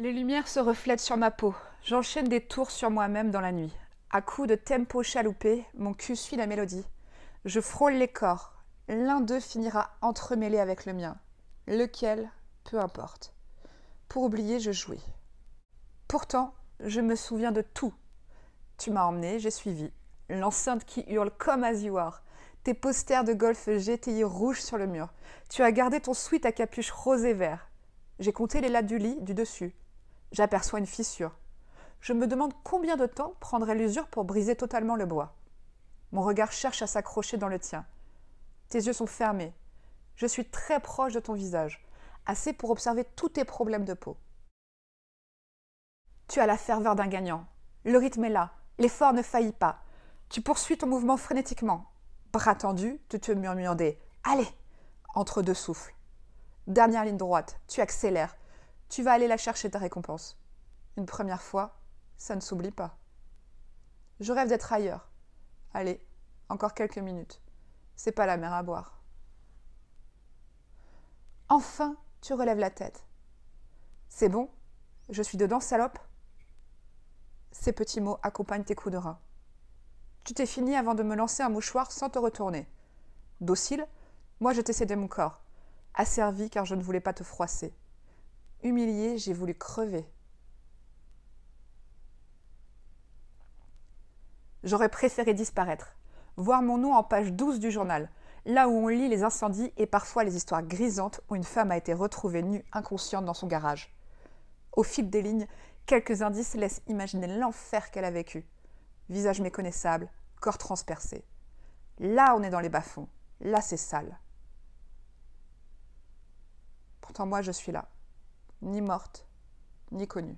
Les lumières se reflètent sur ma peau. J'enchaîne des tours sur moi-même dans la nuit. À coups de tempo chaloupé, mon cul suit la mélodie. Je frôle les corps. L'un d'eux finira entremêlé avec le mien. Lequel, peu importe. Pour oublier, je jouis. Pourtant, je me souviens de tout. Tu m'as emmené, j'ai suivi. L'enceinte qui hurle comme As Tes posters de golf GTI rouges sur le mur. Tu as gardé ton sweat à capuche rose et vert. J'ai compté les lattes du lit, du dessus. J'aperçois une fissure. Je me demande combien de temps prendrait l'usure pour briser totalement le bois. Mon regard cherche à s'accrocher dans le tien. Tes yeux sont fermés. Je suis très proche de ton visage, assez pour observer tous tes problèmes de peau. Tu as la ferveur d'un gagnant. Le rythme est là, l'effort ne faillit pas. Tu poursuis ton mouvement frénétiquement. Bras tendu, tu te murmures des Allez Entre deux souffles. Dernière ligne droite, tu accélères, tu vas aller la chercher ta récompense. Une première fois, ça ne s'oublie pas. Je rêve d'être ailleurs. Allez, encore quelques minutes. C'est pas la mer à boire. Enfin, tu relèves la tête. C'est bon, je suis dedans, salope. Ces petits mots accompagnent tes coups de rein. Tu t'es fini avant de me lancer un mouchoir sans te retourner. Docile, moi je t'ai cédé mon corps, asservi car je ne voulais pas te froisser humiliée, j'ai voulu crever. J'aurais préféré disparaître, voir mon nom en page 12 du journal, là où on lit les incendies et parfois les histoires grisantes où une femme a été retrouvée nue, inconsciente dans son garage. Au fil des lignes, quelques indices laissent imaginer l'enfer qu'elle a vécu. Visage méconnaissable, corps transpercé. Là, on est dans les bas-fonds. Là, c'est sale. Pourtant, moi, je suis là ni morte, ni connue.